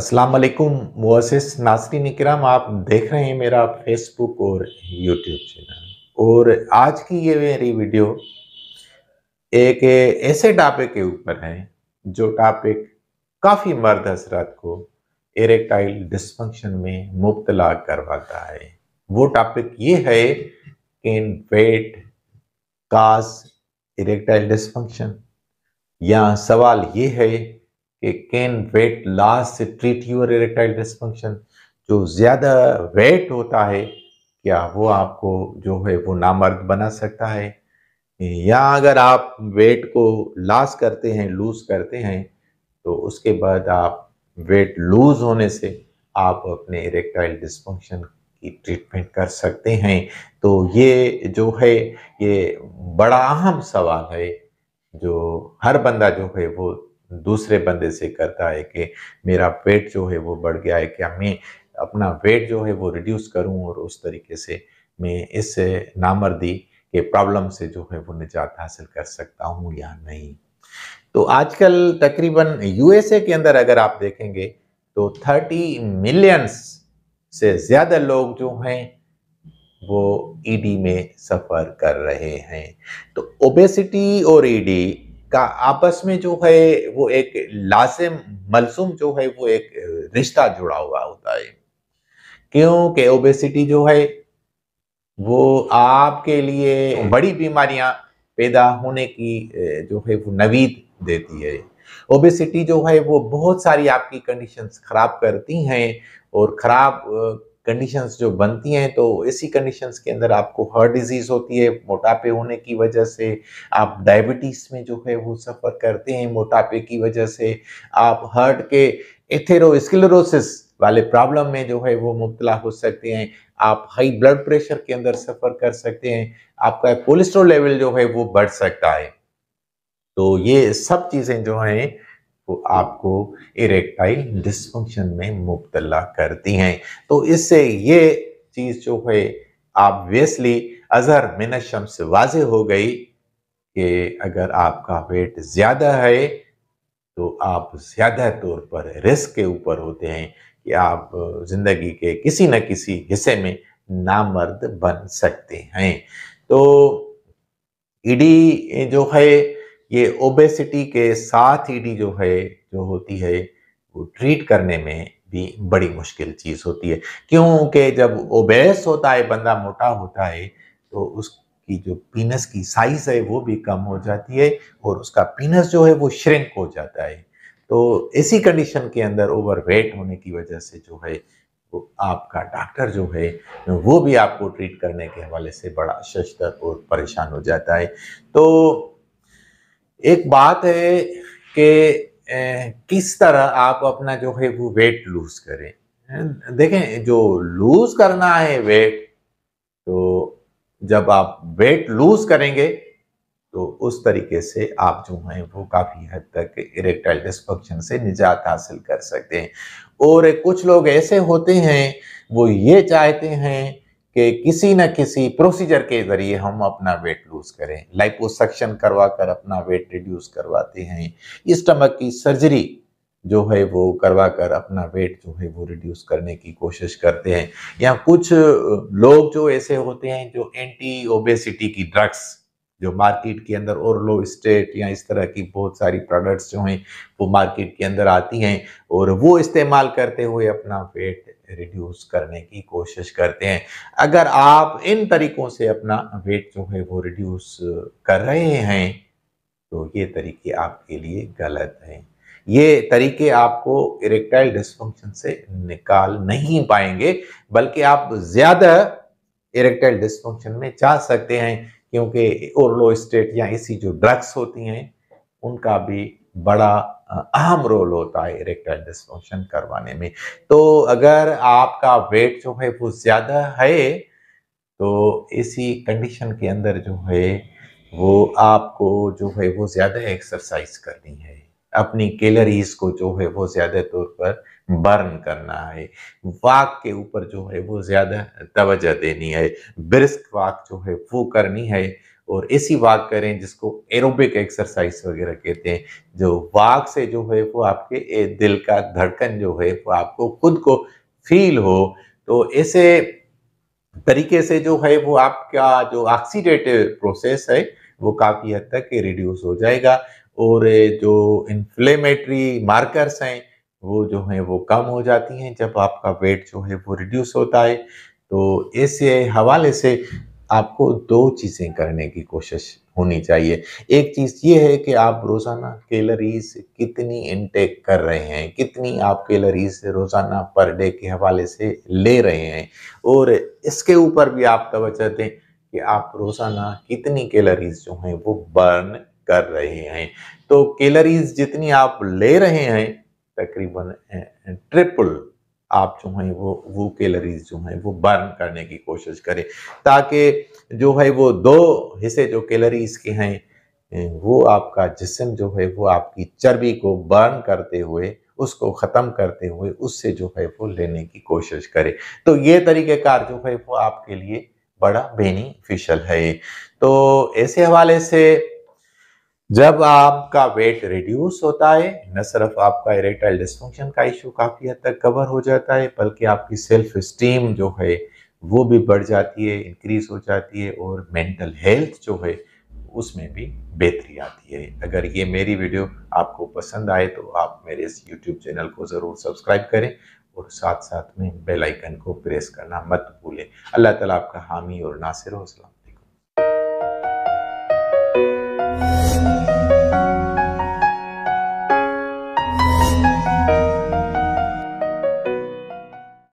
वालेकुम मुअस्सिस नासरीन इकराम आप देख रहे हैं मेरा फेसबुक और यूट्यूब चैनल और आज की ये मेरी वीडियो एक ऐसे टॉपिक के ऊपर है जो टॉपिक काफ़ी मर्द हसरात को इरेक्टाइल डिस्फंक्शन में मुबतला करवाता है वो टॉपिक ये है कि वेट कास इरेक्टाइल डिस्फंक्शन या सवाल ये है कि कैन वेट लॉस से ट्रीट यूर इरेक्टाइल डिस्फंक्शन जो ज़्यादा वेट होता है क्या वो आपको जो है वो नामर्द बना सकता है या अगर आप वेट को लॉस करते हैं लूज़ करते हैं तो उसके बाद आप वेट लूज़ होने से आप अपने इरेक्टाइल डिस्फंक्शन की ट्रीटमेंट कर सकते हैं तो ये जो है ये बड़ा अहम सवाल है जो हर बंदा जो है वो दूसरे बंदे से करता है कि मेरा वेट जो है वो बढ़ गया है क्या मैं अपना वेट जो है वो रिड्यूस करूं और उस तरीके से मैं इस नामर्दी के प्रॉब्लम से जो है वो निजात हासिल कर सकता हूं या नहीं तो आजकल तकरीबन यूएसए के अंदर अगर आप देखेंगे तो थर्टी मिलियंस से ज़्यादा लोग जो हैं वो ईडी e में सफ़र कर रहे हैं तो ओबेसिटी और ईडी e का आपस में जो है वो एक लाजिम मलसूम जो है वो एक रिश्ता जुड़ा हुआ होता है क्योंकि ओबेसिटी जो है वो आपके लिए बड़ी बीमारियां पैदा होने की जो है वो नवीद देती है ओबेसिटी जो है वो बहुत सारी आपकी कंडीशंस खराब करती हैं और ख़राब कंडीशंस जो बनती हैं तो इसी कंडीशंस के अंदर आपको हर्ट डिजीज़ होती है मोटापे होने की वजह से आप डायबिटीज़ में जो है वो सफ़र करते हैं मोटापे की वजह से आप हर्ट के एथेरोस्किलोसिस वाले प्रॉब्लम में जो है वो मुबतला हो सकते हैं आप हाई ब्लड प्रेशर के अंदर सफ़र कर सकते हैं आपका कोलेस्ट्रोल लेवल जो है वो बढ़ सकता है तो ये सब चीज़ें जो हैं आपको इरेक्टाइल डिस्फंक्शन में मुबतला करती हैं तो इससे ये चीज़ जो है ऑब्वियसली अजहर मिन शम्स वाज हो गई कि अगर आपका वेट ज़्यादा है तो आप ज़्यादा तौर पर रिस्क के ऊपर होते हैं कि आप ज़िंदगी के किसी न किसी हिस्से में नामर्द बन सकते हैं तो ईडी जो है ये ओबेसिटी के साथ ईडी जो है जो होती है वो ट्रीट करने में भी बड़ी मुश्किल चीज़ होती है क्योंकि जब ओबेस होता है बंदा मोटा होता है तो उसकी जो पीनस की साइज है वो भी कम हो जाती है और उसका पीनस जो है वो श्रिंक हो जाता है तो इसी कंडीशन के अंदर ओवरवेट होने की वजह से जो है वो आपका डॉक्टर जो है वो भी आपको ट्रीट करने के हवाले से बड़ा शस्तर और परेशान हो जाता है तो एक बात है कि किस तरह आप अपना जो है वो वेट लूज करें देखें जो लूज करना है वेट तो जब आप वेट लूज करेंगे तो उस तरीके से आप जो हैं वो काफ़ी हद तक इरेक्टाइल डिस्फंक्शन से निजात हासिल कर सकते हैं और कुछ लोग ऐसे होते हैं वो ये चाहते हैं कि किसी न किसी प्रोसीजर के ज़रिए हम अपना वेट लूज करें लाइपोसक्शन करवा कर अपना वेट रिड्यूस करवाते हैं स्टमक की सर्जरी जो है वो करवा कर अपना वेट जो है वो रिड्यूस करने की कोशिश करते हैं या कुछ लोग जो ऐसे होते हैं जो एंटी ओबेसिटी की ड्रग्स जो मार्केट के अंदर और लो स्टेट या इस तरह की बहुत सारी प्रोडक्ट्स जो हैं वो मार्केट के अंदर आती हैं और वो इस्तेमाल करते हुए अपना वेट रिड्यूस करने की कोशिश करते हैं अगर आप इन तरीकों से अपना वेट जो है वो रिड्यूस कर रहे हैं तो ये तरीके आपके लिए गलत हैं ये तरीके आपको इरेक्टाइल डिस्फंक्शन से निकाल नहीं पाएंगे बल्कि आप ज़्यादा इरेक्टाइल डिस्फंक्शन में जा सकते हैं क्योंकि ओरलो स्टेट या ऐसी जो ड्रग्स होती हैं उनका भी बड़ा अहम रोल होता है इरेक्टाइल डिस्फंक्शन करवाने में तो अगर आपका वेट जो है वो ज़्यादा है तो इसी कंडीशन के अंदर जो है वो आपको जो है वो ज़्यादा एक्सरसाइज करनी है अपनी कैलोरीज को जो है वो ज़्यादा तौर पर बर्न करना है वाक के ऊपर जो है वो ज़्यादा तवज्जो देनी है ब्रिस्क वाक जो है वो करनी है और ऐसी वाक करें जिसको एरोबिक एक्सरसाइज वगैरह कहते हैं जो वाक से जो है वो आपके दिल का धड़कन जो है वो आपको खुद को फील हो तो ऐसे तरीके से जो है वो आपका जो ऑक्सीडेटिव प्रोसेस है वो काफ़ी हद तक रिड्यूस हो जाएगा और जो इन्फ्लेमेटरी मार्कर्स हैं वो जो है वो कम हो जाती हैं जब आपका वेट जो है वो रिड्यूस होता है तो ऐसे हवाले से आपको दो चीज़ें करने की कोशिश होनी चाहिए एक चीज़ ये है कि आप रोज़ाना कैलरीज कितनी इनटेक कर रहे हैं कितनी आप कैलरीज रोज़ाना पर डे के हवाले से ले रहे हैं और इसके ऊपर भी आप तोज्जह दें कि आप रोज़ाना कितनी कैलरीज जो हैं वो बर्न कर रहे हैं तो कैलरीज जितनी आप ले रहे हैं तकरीबन ट्रिपल आप जो हैं वो वो कैलरीज जो हैं वो बर्न करने की कोशिश करें ताकि जो है वो दो हिस्से जो कैलरीज के हैं वो आपका जिसम जो है वो आपकी चर्बी को बर्न करते हुए उसको ख़त्म करते हुए उससे जो है वो लेने की कोशिश करें तो ये तरीक़ेकार जो है वो आपके लिए बड़ा बेनिफिशियल है तो ऐसे हवाले से जब आपका वेट रिड्यूस होता है न सिर्फ आपका इरेक्टाइल डिस्फंक्शन का इशू काफ़ी हद तक कवर हो जाता है बल्कि आपकी सेल्फ स्टीम जो है वो भी बढ़ जाती है इंक्रीज हो जाती है और मेंटल हेल्थ जो है उसमें भी बेहतरी आती है अगर ये मेरी वीडियो आपको पसंद आए तो आप मेरे इस यूट्यूब चैनल को ज़रूर सब्सक्राइब करें और साथ साथ में बेल आइकन को प्रेस करना मत भूलें अल्लाह ताला आपका हामी और नासिर हो सलाम